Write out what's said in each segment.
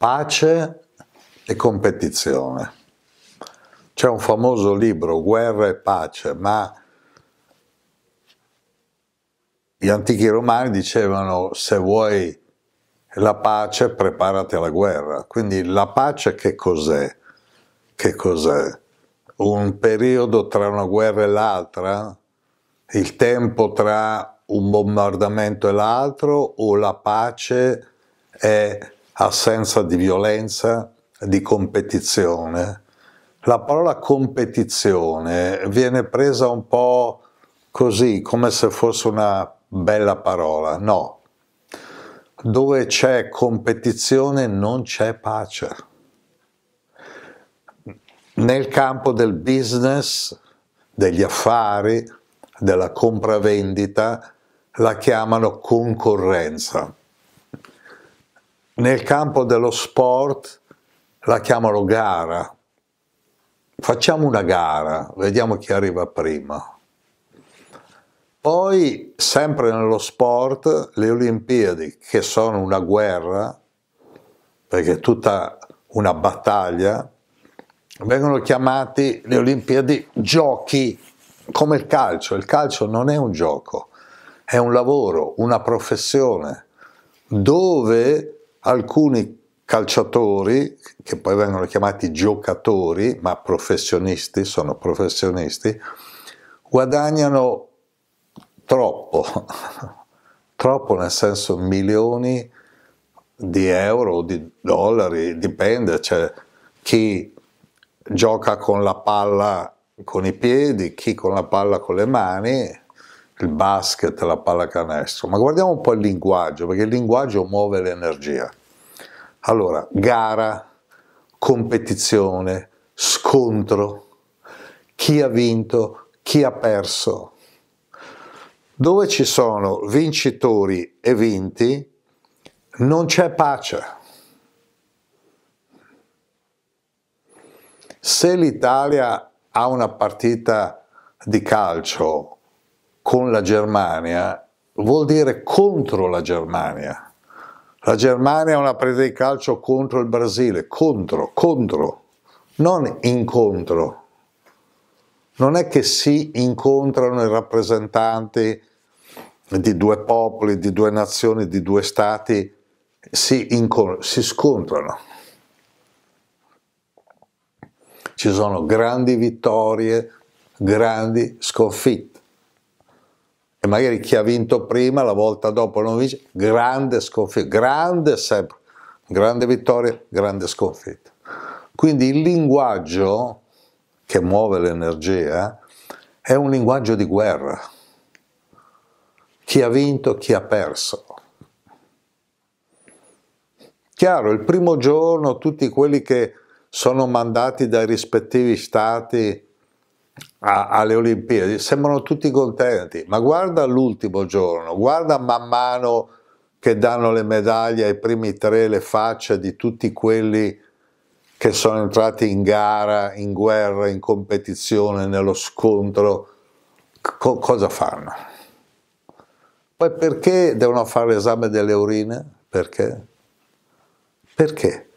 pace e competizione. C'è un famoso libro, Guerra e pace, ma gli antichi romani dicevano se vuoi la pace preparati alla guerra. Quindi la pace che cos'è? Che cos'è? Un periodo tra una guerra e l'altra? Il tempo tra un bombardamento e l'altro o la pace è assenza di violenza, di competizione. La parola competizione viene presa un po' così, come se fosse una bella parola. No, dove c'è competizione non c'è pace. Nel campo del business, degli affari, della compravendita, la chiamano concorrenza nel campo dello sport la chiamano gara. Facciamo una gara, vediamo chi arriva prima. Poi, sempre nello sport, le Olimpiadi, che sono una guerra, perché è tutta una battaglia, vengono chiamati le Olimpiadi giochi, come il calcio. Il calcio non è un gioco, è un lavoro, una professione, dove alcuni calciatori, che poi vengono chiamati giocatori, ma professionisti, sono professionisti, guadagnano troppo, troppo nel senso milioni di euro, di dollari, dipende, cioè chi gioca con la palla con i piedi, chi con la palla con le mani, il basket, la pallacanestro, ma guardiamo un po' il linguaggio, perché il linguaggio muove l'energia. Allora, gara, competizione, scontro, chi ha vinto, chi ha perso. Dove ci sono vincitori e vinti, non c'è pace. Se l'Italia ha una partita di calcio con la Germania vuol dire contro la Germania. La Germania è una presa di calcio contro il Brasile, contro, contro, non incontro. Non è che si incontrano i rappresentanti di due popoli, di due nazioni, di due stati, si, si scontrano. Ci sono grandi vittorie, grandi sconfitte e magari chi ha vinto prima la volta dopo non vince, grande sconfitta, grande sempre, grande vittoria, grande sconfitta. Quindi il linguaggio che muove l'energia è un linguaggio di guerra. Chi ha vinto, chi ha perso. Chiaro, il primo giorno tutti quelli che sono mandati dai rispettivi stati a, alle Olimpiadi, sembrano tutti contenti, ma guarda l'ultimo giorno, guarda man mano che danno le medaglie ai primi tre, le facce di tutti quelli che sono entrati in gara, in guerra, in competizione, nello scontro, Co cosa fanno? Poi perché devono fare l'esame delle urine? Perché? Perché?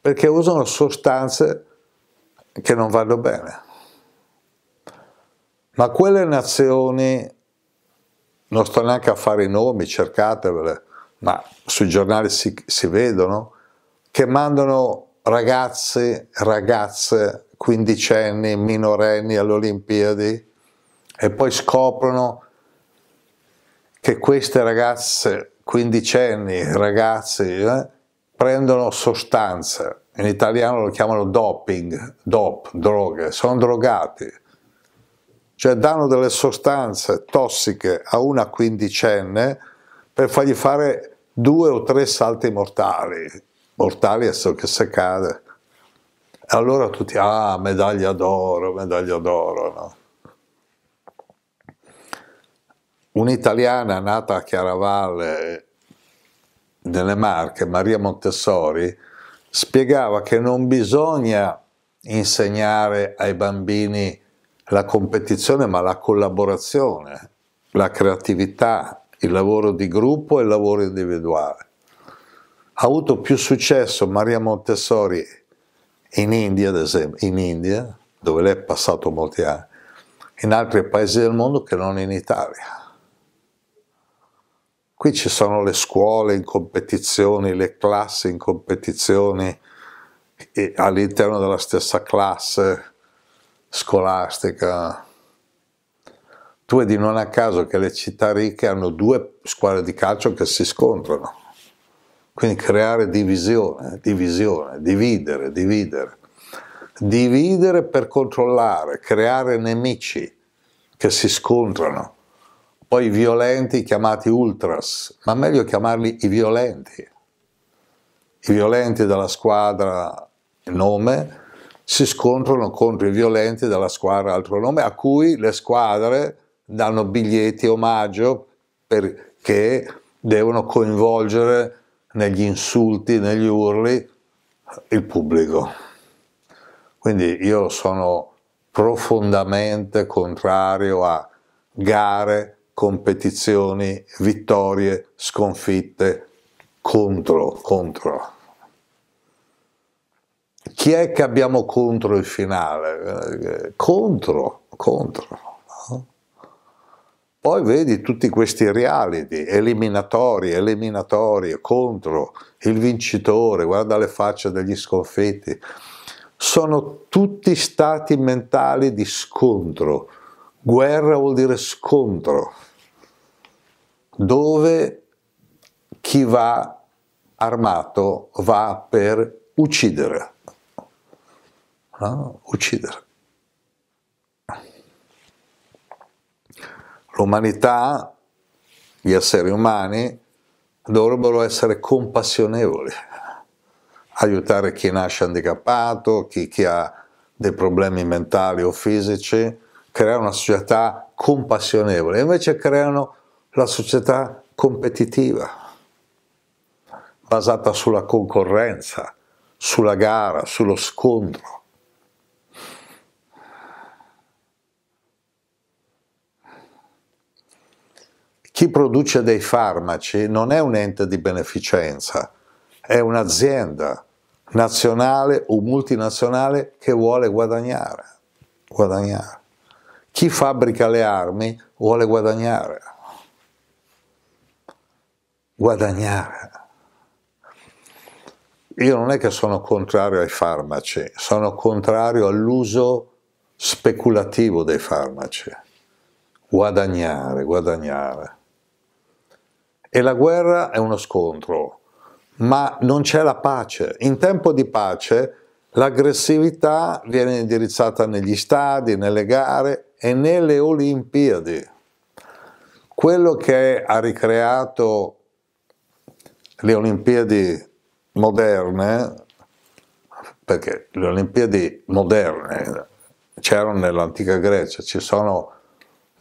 Perché usano sostanze che non vanno bene ma quelle nazioni, non sto neanche a fare i nomi, cercatevele, ma sui giornali si, si vedono, che mandano ragazzi, ragazze, quindicenni, minorenni alle Olimpiadi e poi scoprono che queste ragazze, quindicenni, ragazzi, eh, prendono sostanze, in italiano lo chiamano doping, dop, droghe, sono drogati cioè danno delle sostanze tossiche a una quindicenne per fargli fare due o tre salti mortali, mortali è solo che se cade. E allora tutti, ah, medaglia d'oro, medaglia d'oro, no? Un'italiana nata a Chiaravalle nelle Marche, Maria Montessori, spiegava che non bisogna insegnare ai bambini la competizione, ma la collaborazione, la creatività, il lavoro di gruppo e il lavoro individuale. Ha avuto più successo Maria Montessori in India, ad esempio, in India, dove lei è passato molti anni, in altri paesi del mondo che non in Italia. Qui ci sono le scuole in competizione, le classi in competizioni all'interno della stessa classe, scolastica. Tu vedi non a caso che le città ricche hanno due squadre di calcio che si scontrano. Quindi creare divisione, divisione, dividere, dividere. Dividere per controllare, creare nemici che si scontrano. Poi i violenti chiamati ultras, ma meglio chiamarli i violenti. I violenti della squadra nome, si scontrano contro i violenti della squadra altro nome, a cui le squadre danno biglietti omaggio perché devono coinvolgere negli insulti, negli urli il pubblico. Quindi io sono profondamente contrario a gare, competizioni, vittorie, sconfitte contro, contro chi è che abbiamo contro il finale? Eh, contro, contro. No? Poi vedi tutti questi reality, eliminatori, eliminatorie, contro, il vincitore, guarda le facce degli sconfitti. Sono tutti stati mentali di scontro. Guerra vuol dire scontro, dove chi va armato va per uccidere no? uccidere. L'umanità, gli esseri umani, dovrebbero essere compassionevoli, aiutare chi nasce handicappato, chi, chi ha dei problemi mentali o fisici, creare una società compassionevole, invece creano la società competitiva, basata sulla concorrenza, sulla gara, sullo scontro. Chi produce dei farmaci non è un ente di beneficenza, è un'azienda nazionale o multinazionale che vuole guadagnare. guadagnare. Chi fabbrica le armi vuole guadagnare. Guadagnare. Io non è che sono contrario ai farmaci, sono contrario all'uso speculativo dei farmaci. Guadagnare, guadagnare. E la guerra è uno scontro, ma non c'è la pace. In tempo di pace l'aggressività viene indirizzata negli stadi, nelle gare e nelle Olimpiadi. Quello che ha ricreato le Olimpiadi moderne, perché le Olimpiadi moderne c'erano nell'antica Grecia, ci sono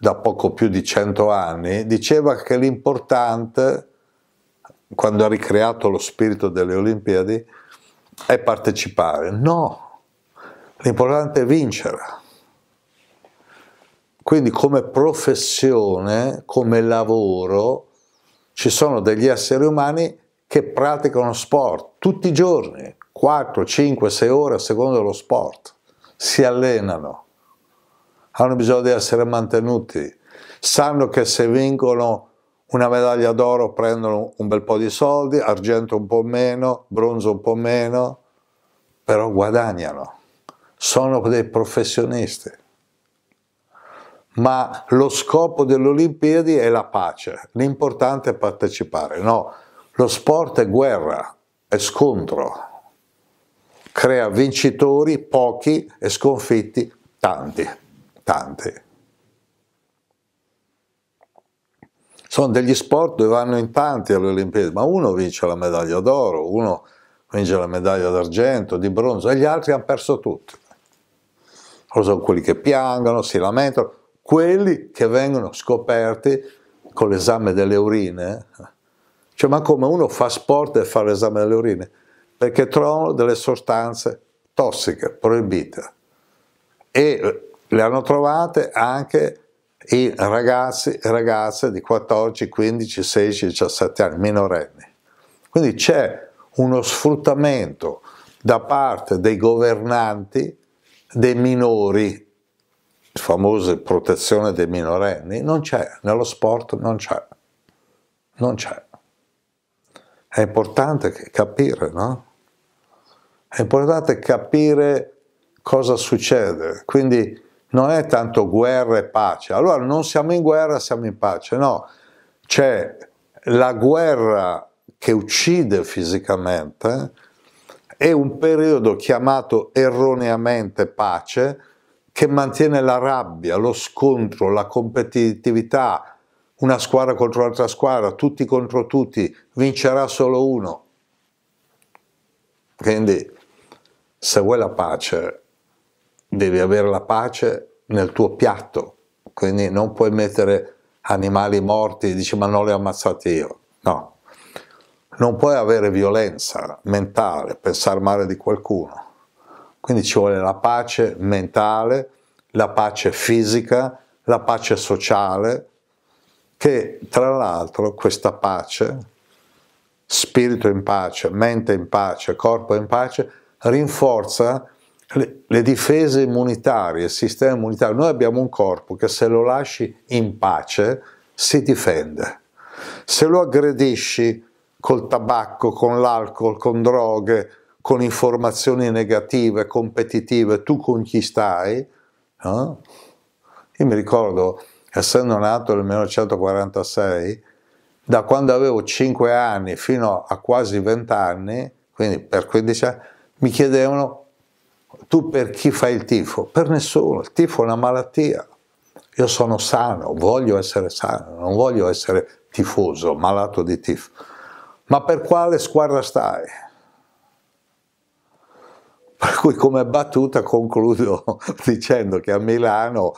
da poco più di cento anni, diceva che l'importante, quando ha ricreato lo spirito delle Olimpiadi, è partecipare. No, l'importante è vincere. Quindi come professione, come lavoro, ci sono degli esseri umani che praticano sport tutti i giorni, 4, 5, 6 ore a seconda dello sport, si allenano hanno bisogno di essere mantenuti, sanno che se vincono una medaglia d'oro prendono un bel po' di soldi, argento un po' meno, bronzo un po' meno, però guadagnano, sono dei professionisti. Ma lo scopo delle Olimpiadi è la pace, l'importante è partecipare. No, lo sport è guerra, è scontro, crea vincitori pochi e sconfitti tanti tante. Sono degli sport dove vanno in tanti alle Olimpiadi, ma uno vince la medaglia d'oro, uno vince la medaglia d'argento, di bronzo, e gli altri hanno perso tutti. O sono quelli che piangono, si lamentano, quelli che vengono scoperti con l'esame delle urine. Eh. Cioè, ma come uno fa sport e fa l'esame delle urine? Perché trovano delle sostanze tossiche, proibite. E le hanno trovate anche i ragazzi e ragazze di 14, 15, 16, 17 anni, minorenni. Quindi c'è uno sfruttamento da parte dei governanti dei minori, famose protezione dei minorenni, non c'è, nello sport non c'è, non c'è. È importante capire, no? È importante capire cosa succede, quindi non è tanto guerra e pace. Allora non siamo in guerra, siamo in pace. No, c'è la guerra che uccide fisicamente e un periodo chiamato erroneamente pace che mantiene la rabbia, lo scontro, la competitività, una squadra contro l'altra squadra, tutti contro tutti, vincerà solo uno. Quindi se vuoi la pace devi avere la pace nel tuo piatto, quindi non puoi mettere animali morti e dici ma non li ho ammazzati io, no. Non puoi avere violenza mentale, pensare male di qualcuno, quindi ci vuole la pace mentale, la pace fisica, la pace sociale, che tra l'altro questa pace, spirito in pace, mente in pace, corpo in pace, rinforza le, le difese immunitarie, il sistema immunitario, noi abbiamo un corpo che se lo lasci in pace si difende, se lo aggredisci col tabacco, con l'alcol, con droghe, con informazioni negative, competitive, tu con chi stai, no? io mi ricordo, essendo nato nel 1946, da quando avevo 5 anni fino a quasi 20 anni, quindi per 15 anni, mi chiedevano tu per chi fai il tifo? Per nessuno, il tifo è una malattia. Io sono sano, voglio essere sano, non voglio essere tifoso, malato di tifo. Ma per quale squadra stai? Per cui come battuta concludo dicendo che a Milano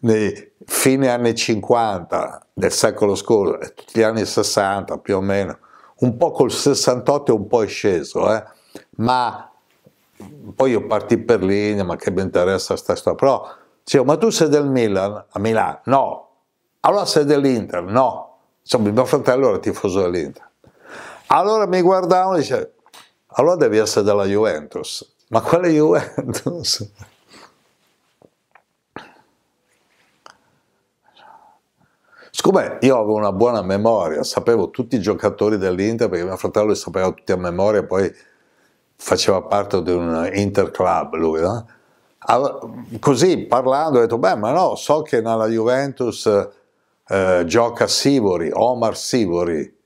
nei fine anni 50 del secolo scorso tutti gli anni 60 più o meno, un po' col 68 un po' è sceso, eh? ma poi io parti per linea, ma che mi interessa questa storia, però dicevo, ma tu sei del Milan? A Milano? No. Allora sei dell'Inter? No. Insomma, mio fratello era tifoso dell'Inter. Allora mi guardavano e dicevano, allora devi essere della Juventus. Ma quale Juventus? Siccome io avevo una buona memoria, sapevo tutti i giocatori dell'Inter, perché mio fratello li sapeva tutti a memoria, poi faceva parte di un interclub lui, no? così parlando ho detto, beh ma no, so che nella Juventus eh, gioca Sivori, Omar Sivori,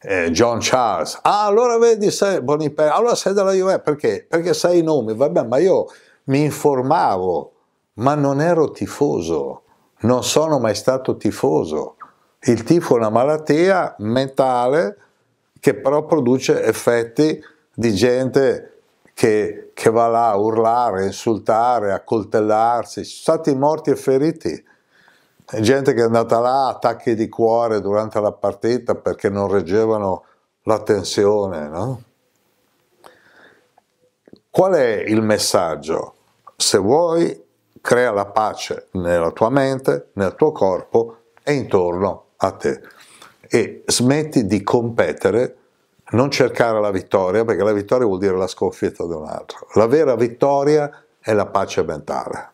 eh, John Charles, ah allora vedi sei Bonipelli, allora sei della Juventus, perché? Perché sai i nomi, vabbè ma io mi informavo, ma non ero tifoso, non sono mai stato tifoso, il tifo è una malattia mentale che però produce effetti di gente che, che va là a urlare, insultare, accoltellarsi, ci sono stati morti e feriti, gente che è andata là attacchi di cuore durante la partita perché non reggevano la tensione. No? Qual è il messaggio? Se vuoi, crea la pace nella tua mente, nel tuo corpo e intorno a te e smetti di competere non cercare la vittoria, perché la vittoria vuol dire la sconfitta di un altro. La vera vittoria è la pace mentale.